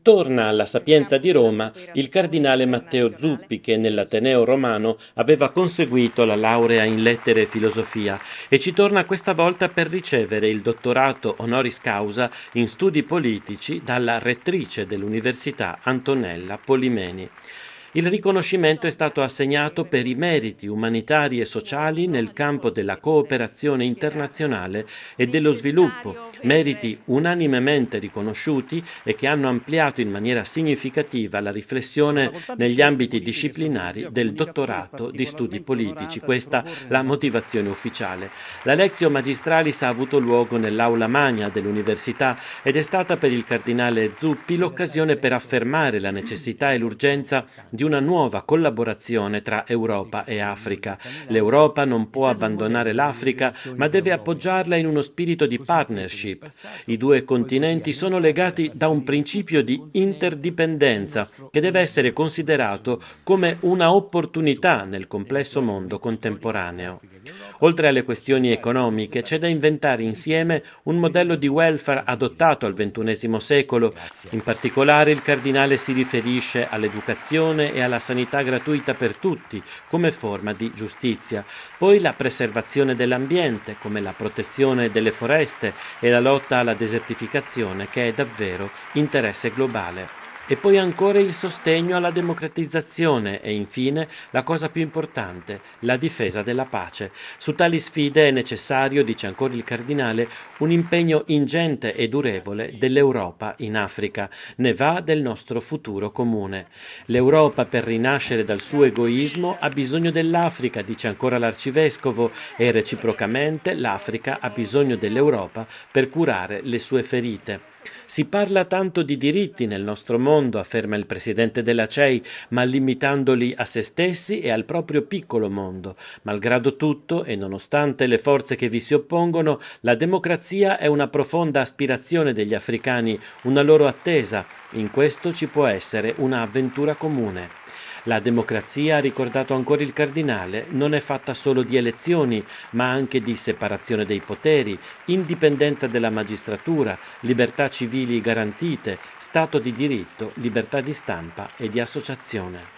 Torna alla Sapienza di Roma il cardinale Matteo Zuppi che nell'Ateneo romano aveva conseguito la laurea in lettere e filosofia e ci torna questa volta per ricevere il dottorato honoris causa in studi politici dalla rettrice dell'Università Antonella Polimeni. Il riconoscimento è stato assegnato per i meriti umanitari e sociali nel campo della cooperazione internazionale e dello sviluppo, meriti unanimemente riconosciuti e che hanno ampliato in maniera significativa la riflessione negli ambiti disciplinari del dottorato di studi politici. Questa la motivazione ufficiale. La lezione Magistralis ha avuto luogo nell'aula magna dell'università ed è stata per il cardinale Zuppi l'occasione per affermare la necessità e l'urgenza di una nuova collaborazione tra Europa e Africa. L'Europa non può abbandonare l'Africa, ma deve appoggiarla in uno spirito di partnership. I due continenti sono legati da un principio di interdipendenza che deve essere considerato come una opportunità nel complesso mondo contemporaneo. Oltre alle questioni economiche, c'è da inventare insieme un modello di welfare adottato al XXI secolo. In particolare il cardinale si riferisce all'educazione e alla sanità gratuita per tutti come forma di giustizia. Poi la preservazione dell'ambiente, come la protezione delle foreste e la lotta alla desertificazione, che è davvero interesse globale. E poi ancora il sostegno alla democratizzazione e infine, la cosa più importante, la difesa della pace. Su tali sfide è necessario, dice ancora il cardinale, un impegno ingente e durevole dell'Europa in Africa. Ne va del nostro futuro comune. L'Europa per rinascere dal suo egoismo ha bisogno dell'Africa, dice ancora l'arcivescovo, e reciprocamente l'Africa ha bisogno dell'Europa per curare le sue ferite. Si parla tanto di diritti nel nostro mondo, mondo, afferma il presidente della CEI, ma limitandoli a se stessi e al proprio piccolo mondo. Malgrado tutto e nonostante le forze che vi si oppongono, la democrazia è una profonda aspirazione degli africani, una loro attesa. In questo ci può essere un'avventura comune. La democrazia, ha ricordato ancora il cardinale, non è fatta solo di elezioni, ma anche di separazione dei poteri, indipendenza della magistratura, libertà civili garantite, Stato di diritto, libertà di stampa e di associazione.